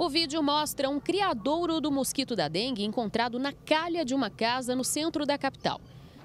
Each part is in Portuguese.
O vídeo mostra um criadouro do mosquito da dengue encontrado na calha de uma casa no centro da capital.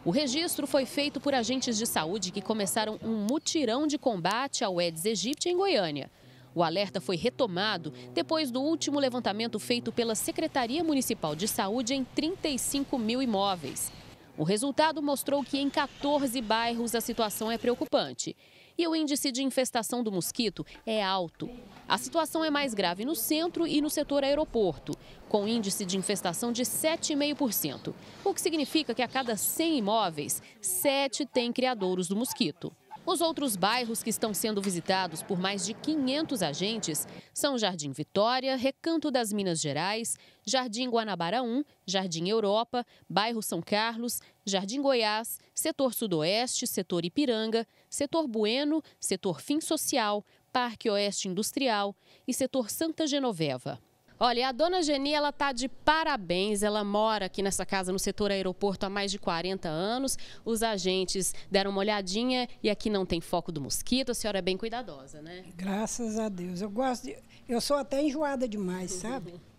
O registro foi feito por agentes de saúde que começaram um mutirão de combate ao Aedes aegypti em Goiânia. O alerta foi retomado depois do último levantamento feito pela Secretaria Municipal de Saúde em 35 mil imóveis. O resultado mostrou que em 14 bairros a situação é preocupante e o índice de infestação do mosquito é alto. A situação é mais grave no centro e no setor aeroporto, com índice de infestação de 7,5%, o que significa que a cada 100 imóveis, 7 têm criadouros do mosquito. Os outros bairros que estão sendo visitados por mais de 500 agentes são Jardim Vitória, Recanto das Minas Gerais, Jardim Guanabara 1, Jardim Europa, Bairro São Carlos, Jardim Goiás, Setor Sudoeste, Setor Ipiranga, Setor Bueno, Setor Fim Social, Parque Oeste Industrial e Setor Santa Genoveva. Olha, a dona Geni, ela tá de parabéns. Ela mora aqui nessa casa no setor aeroporto há mais de 40 anos. Os agentes deram uma olhadinha e aqui não tem foco do mosquito. A senhora é bem cuidadosa, né? Graças a Deus. Eu gosto de... Eu sou até enjoada demais, sabe?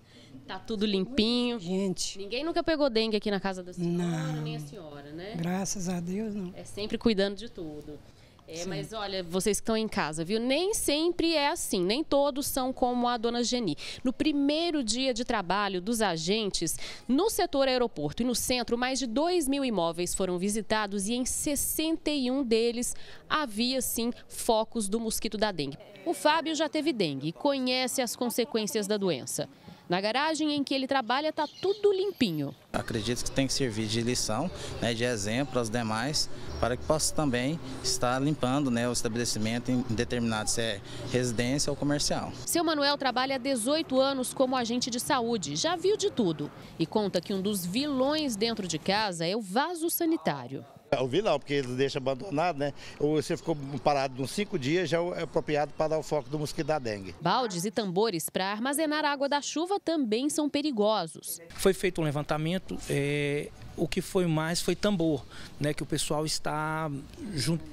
Tá tudo limpinho. Gente. Ninguém nunca pegou dengue aqui na casa da senhora, não. nem a senhora, né? Graças a Deus, não. É sempre cuidando de tudo. É, Sim. mas olha, vocês que estão em casa, viu? Nem sempre é assim, nem todos são como a dona Geni. No primeiro dia de trabalho dos agentes, no setor aeroporto e no centro, mais de 2 mil imóveis foram visitados e em 61 deles havia, sim, focos do mosquito da dengue. O Fábio já teve dengue e conhece as consequências da doença. Na garagem em que ele trabalha está tudo limpinho. Acredito que tem que servir de lição, né, de exemplo para os demais, para que possa também estar limpando né, o estabelecimento em determinado se é residência ou comercial. Seu Manuel trabalha há 18 anos como agente de saúde, já viu de tudo. E conta que um dos vilões dentro de casa é o vaso sanitário. O vilão, porque ele deixa abandonado, né? Ou você ficou parado uns cinco dias, já é apropriado para o foco do mosquito da dengue. Baldes e tambores para armazenar água da chuva também são perigosos. Foi feito um levantamento, é, o que foi mais foi tambor, né, que o pessoal está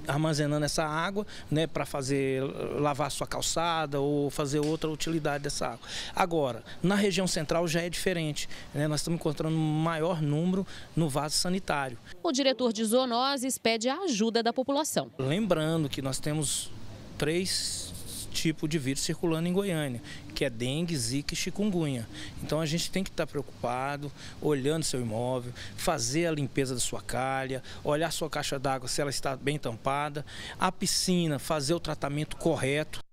armazenando essa água, né, para fazer lavar sua calçada ou fazer outra utilidade dessa água. Agora, na região central já é diferente, né, nós estamos encontrando um maior número no vaso sanitário. O diretor de zoonoses pede a ajuda da população. Lembrando que nós temos três tipo de vírus circulando em Goiânia, que é dengue, zika e chikungunya. Então a gente tem que estar preocupado, olhando seu imóvel, fazer a limpeza da sua calha, olhar sua caixa d'água se ela está bem tampada, a piscina, fazer o tratamento correto.